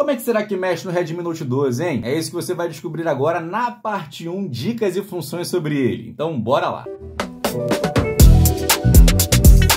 Como é que será que mexe no Redmi Note 12, hein? É isso que você vai descobrir agora na parte 1, dicas e funções sobre ele. Então, bora lá!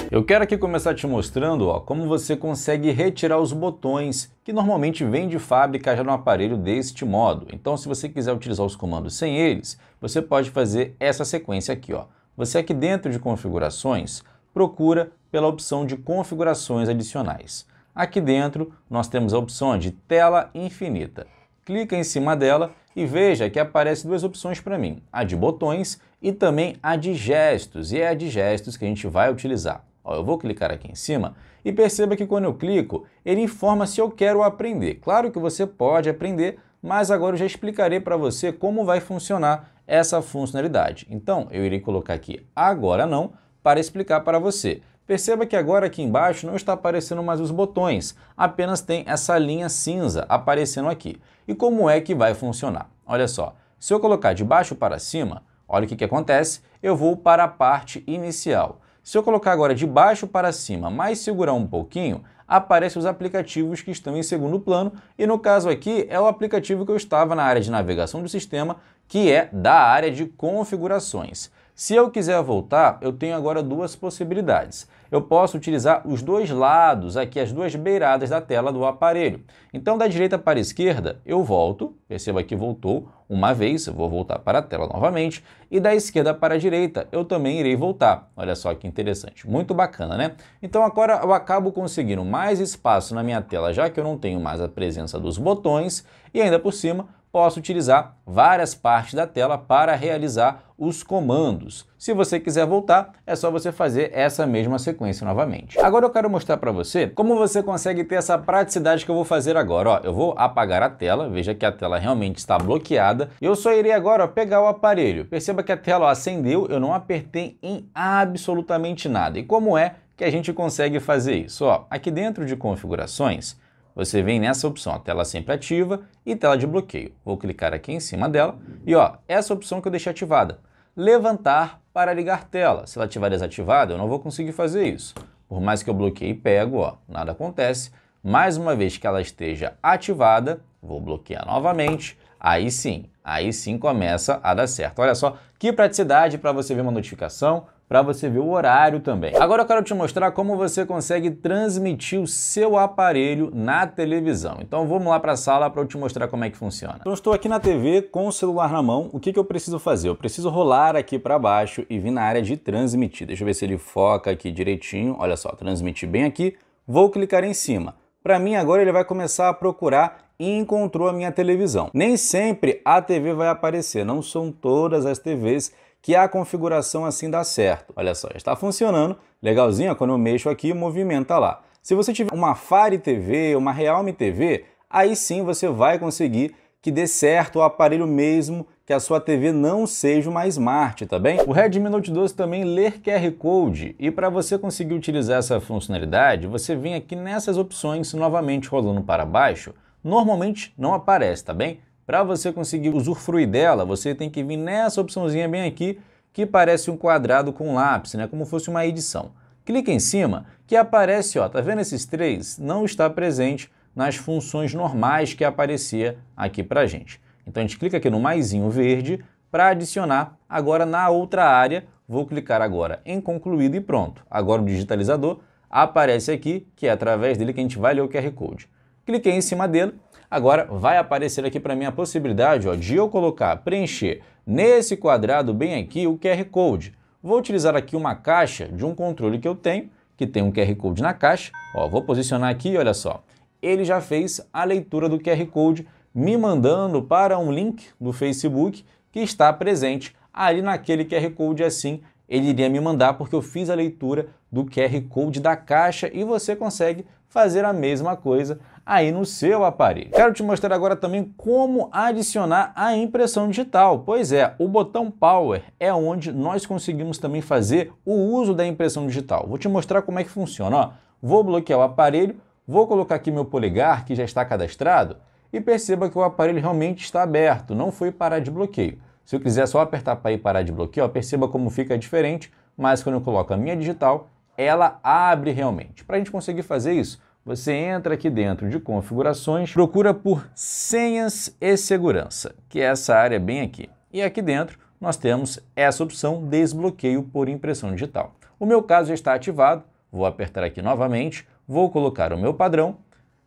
Eu quero aqui começar te mostrando ó, como você consegue retirar os botões que normalmente vem de fábrica já no aparelho deste modo. Então se você quiser utilizar os comandos sem eles, você pode fazer essa sequência aqui. Ó. Você aqui dentro de configurações, procura pela opção de configurações adicionais. Aqui dentro nós temos a opção de tela infinita. Clica em cima dela e veja que aparece duas opções para mim, a de botões e também a de gestos, e é a de gestos que a gente vai utilizar. Ó, eu vou clicar aqui em cima e perceba que quando eu clico, ele informa se eu quero aprender. Claro que você pode aprender, mas agora eu já explicarei para você como vai funcionar essa funcionalidade. Então, eu irei colocar aqui agora não para explicar para você. Perceba que agora aqui embaixo não está aparecendo mais os botões, apenas tem essa linha cinza aparecendo aqui. E como é que vai funcionar? Olha só, se eu colocar de baixo para cima, olha o que, que acontece, eu vou para a parte inicial. Se eu colocar agora de baixo para cima, mas segurar um pouquinho, aparecem os aplicativos que estão em segundo plano e no caso aqui é o aplicativo que eu estava na área de navegação do sistema, que é da área de configurações. Se eu quiser voltar, eu tenho agora duas possibilidades. Eu posso utilizar os dois lados, aqui as duas beiradas da tela do aparelho. Então, da direita para a esquerda, eu volto, perceba que voltou uma vez, eu vou voltar para a tela novamente, e da esquerda para a direita, eu também irei voltar. Olha só que interessante, muito bacana, né? Então, agora eu acabo conseguindo mais espaço na minha tela, já que eu não tenho mais a presença dos botões, e ainda por cima, posso utilizar várias partes da tela para realizar os comandos. Se você quiser voltar, é só você fazer essa mesma sequência novamente. Agora eu quero mostrar para você como você consegue ter essa praticidade que eu vou fazer agora. Ó, eu vou apagar a tela, veja que a tela realmente está bloqueada. Eu só irei agora ó, pegar o aparelho. Perceba que a tela ó, acendeu, eu não apertei em absolutamente nada. E como é que a gente consegue fazer isso? Ó, aqui dentro de configurações, você vem nessa opção, tela sempre ativa e tela de bloqueio. Vou clicar aqui em cima dela e ó, essa é opção que eu deixei ativada, levantar para ligar tela. Se ela estiver desativada, eu não vou conseguir fazer isso. Por mais que eu bloqueie e pego, ó, nada acontece. Mais uma vez que ela esteja ativada, vou bloquear novamente, aí sim, aí sim começa a dar certo. Olha só que praticidade para você ver uma notificação, para você ver o horário também. Agora eu quero te mostrar como você consegue transmitir o seu aparelho na televisão. Então vamos lá para a sala para eu te mostrar como é que funciona. Então estou aqui na TV com o celular na mão. O que, que eu preciso fazer? Eu preciso rolar aqui para baixo e vir na área de transmitir. Deixa eu ver se ele foca aqui direitinho. Olha só, transmitir bem aqui. Vou clicar em cima. Para mim agora ele vai começar a procurar e encontrou a minha televisão. Nem sempre a TV vai aparecer, não são todas as TVs que a configuração assim dá certo. Olha só, está funcionando, legalzinho, quando eu mexo aqui, movimenta lá. Se você tiver uma Fire TV, uma Realme TV, aí sim você vai conseguir que dê certo o aparelho mesmo que a sua TV não seja uma Smart, tá bem? O Redmi Note 12 também lê QR Code e para você conseguir utilizar essa funcionalidade, você vem aqui nessas opções novamente rolando para baixo, normalmente não aparece, tá bem? Para você conseguir usufruir dela, você tem que vir nessa opçãozinha bem aqui, que parece um quadrado com lápis, né? como fosse uma edição. Clique em cima que aparece, ó, tá vendo esses três? Não está presente nas funções normais que aparecia aqui para gente. Então a gente clica aqui no maisinho verde para adicionar. Agora na outra área, vou clicar agora em concluído e pronto. Agora o digitalizador aparece aqui, que é através dele que a gente vai ler o QR Code. Cliquei em cima dele, Agora vai aparecer aqui para mim a possibilidade ó, de eu colocar, preencher nesse quadrado bem aqui o QR Code. Vou utilizar aqui uma caixa de um controle que eu tenho, que tem um QR Code na caixa. Ó, vou posicionar aqui, olha só. Ele já fez a leitura do QR Code, me mandando para um link do Facebook que está presente ali naquele QR Code assim ele iria me mandar porque eu fiz a leitura do QR Code da caixa e você consegue fazer a mesma coisa aí no seu aparelho. Quero te mostrar agora também como adicionar a impressão digital. Pois é, o botão Power é onde nós conseguimos também fazer o uso da impressão digital. Vou te mostrar como é que funciona. Ó, vou bloquear o aparelho, vou colocar aqui meu polegar que já está cadastrado e perceba que o aparelho realmente está aberto, não foi parar de bloqueio. Se eu quiser só apertar para ir parar de bloqueio, ó, perceba como fica diferente, mas quando eu coloco a minha digital, ela abre realmente. Para a gente conseguir fazer isso, você entra aqui dentro de configurações, procura por senhas e segurança, que é essa área bem aqui. E aqui dentro nós temos essa opção desbloqueio por impressão digital. O meu caso já está ativado, vou apertar aqui novamente, vou colocar o meu padrão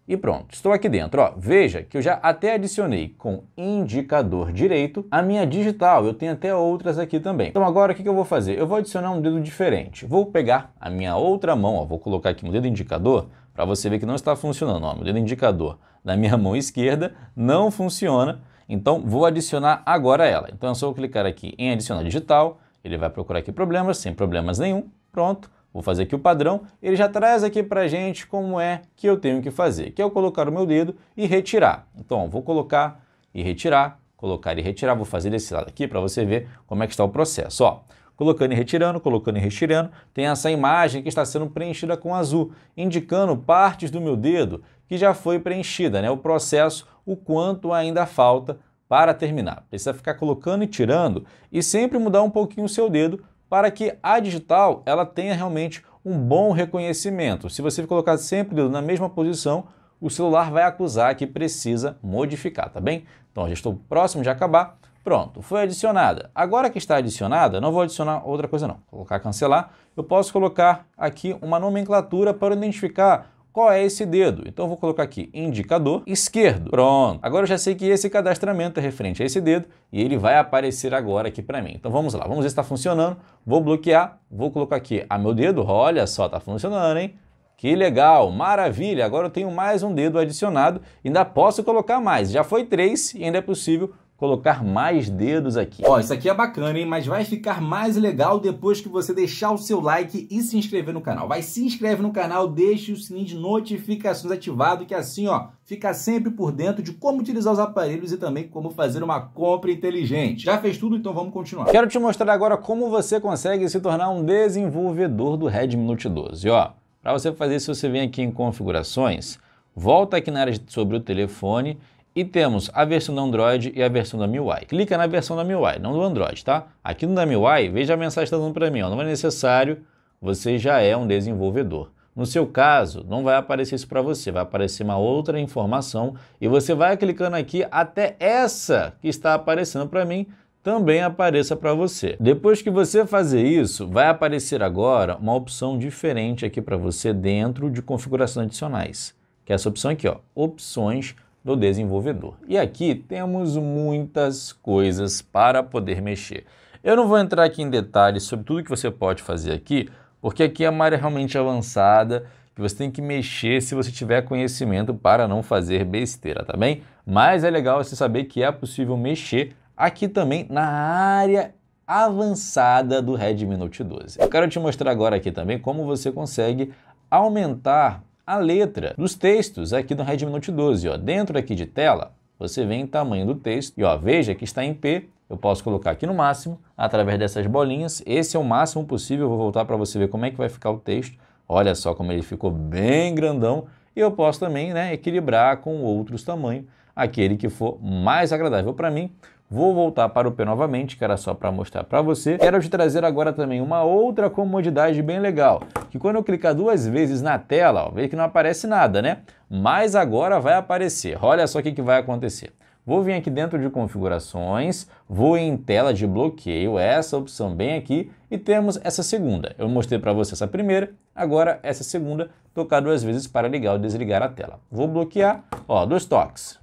e pronto, estou aqui dentro. Ó, veja que eu já até adicionei com indicador direito a minha digital, eu tenho até outras aqui também. Então agora o que, eu vou fazer? Eu vou adicionar um dedo diferente. Vou pegar a minha outra mão, ó, vou colocar aqui um dedo indicador para você ver que não está funcionando. Ó, meu dedo indicador da minha mão esquerda não funciona, então vou adicionar agora ela. Então é só eu clicar aqui em adicionar digital, ele vai procurar aqui problemas, sem problemas nenhum, pronto. Vou fazer aqui o padrão, ele já traz aqui para gente como é que eu tenho que fazer, que é eu colocar o meu dedo e retirar. Então, vou colocar e retirar, colocar e retirar, vou fazer desse lado aqui para você ver como é que está o processo. Ó, colocando e retirando, colocando e retirando, tem essa imagem que está sendo preenchida com azul, indicando partes do meu dedo que já foi preenchida, né? o processo, o quanto ainda falta para terminar. Precisa ficar colocando e tirando e sempre mudar um pouquinho o seu dedo para que a digital ela tenha realmente um bom reconhecimento. Se você colocar sempre o dedo na mesma posição, o celular vai acusar que precisa modificar, tá bem? Então, já estou próximo de acabar. Pronto, foi adicionada. Agora que está adicionada, não vou adicionar outra coisa não. Vou colocar cancelar, eu posso colocar aqui uma nomenclatura para identificar qual é esse dedo. Então vou colocar aqui indicador esquerdo. Pronto. Agora eu já sei que esse cadastramento é referente a esse dedo e ele vai aparecer agora aqui para mim. Então vamos lá, vamos ver se está funcionando. Vou bloquear, vou colocar aqui a ah, meu dedo. Olha só, está funcionando, hein? Que legal, maravilha! Agora eu tenho mais um dedo adicionado, ainda posso colocar mais. Já foi três e ainda é possível colocar mais dedos aqui. Ó, isso aqui é bacana, hein? Mas vai ficar mais legal depois que você deixar o seu like e se inscrever no canal. Vai, se inscreve no canal, deixe o sininho de notificações ativado, que assim, ó, fica sempre por dentro de como utilizar os aparelhos e também como fazer uma compra inteligente. Já fez tudo? Então vamos continuar. Quero te mostrar agora como você consegue se tornar um desenvolvedor do Redmi Note 12, ó. Para você fazer isso, você vem aqui em configurações, volta aqui na área sobre o telefone e temos a versão do Android e a versão da MIUI. Clica na versão da MIUI, não do Android, tá? Aqui no da MIUI, veja a mensagem que está dando para mim, ó, não é necessário, você já é um desenvolvedor. No seu caso, não vai aparecer isso para você, vai aparecer uma outra informação e você vai clicando aqui até essa que está aparecendo para mim também apareça para você. Depois que você fazer isso, vai aparecer agora uma opção diferente aqui para você dentro de configurações adicionais, que é essa opção aqui, ó, opções do desenvolvedor. E aqui temos muitas coisas para poder mexer. Eu não vou entrar aqui em detalhes sobre tudo que você pode fazer aqui, porque aqui é uma área realmente avançada que você tem que mexer se você tiver conhecimento para não fazer besteira, tá bem? Mas é legal você saber que é possível mexer aqui também na área avançada do Redmi Note 12. Eu quero te mostrar agora aqui também como você consegue aumentar a letra dos textos aqui do Redmi Note 12. Ó. Dentro aqui de tela, você vem o tamanho do texto e ó, veja que está em P, eu posso colocar aqui no máximo, através dessas bolinhas, esse é o máximo possível, eu vou voltar para você ver como é que vai ficar o texto, olha só como ele ficou bem grandão, e eu posso também né, equilibrar com outros tamanhos, aquele que for mais agradável para mim, Vou voltar para o P novamente, que era só para mostrar para você. Quero te trazer agora também uma outra comodidade bem legal, que quando eu clicar duas vezes na tela, ó, vê que não aparece nada, né? Mas agora vai aparecer. Olha só o que, que vai acontecer. Vou vir aqui dentro de configurações, vou em tela de bloqueio, essa opção bem aqui, e temos essa segunda. Eu mostrei para você essa primeira, agora essa segunda, tocar duas vezes para ligar ou desligar a tela. Vou bloquear, ó, dois toques.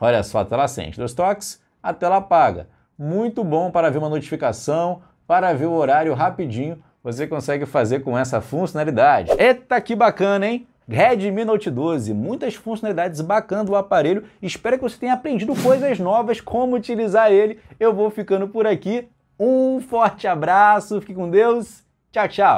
Olha só, a tela sente, dois toques, a tela apaga. Muito bom para ver uma notificação, para ver o horário rapidinho, você consegue fazer com essa funcionalidade. Eita, que bacana, hein? Redmi Note 12, muitas funcionalidades bacanas do aparelho. Espero que você tenha aprendido coisas novas, como utilizar ele. Eu vou ficando por aqui. Um forte abraço, fique com Deus. Tchau, tchau.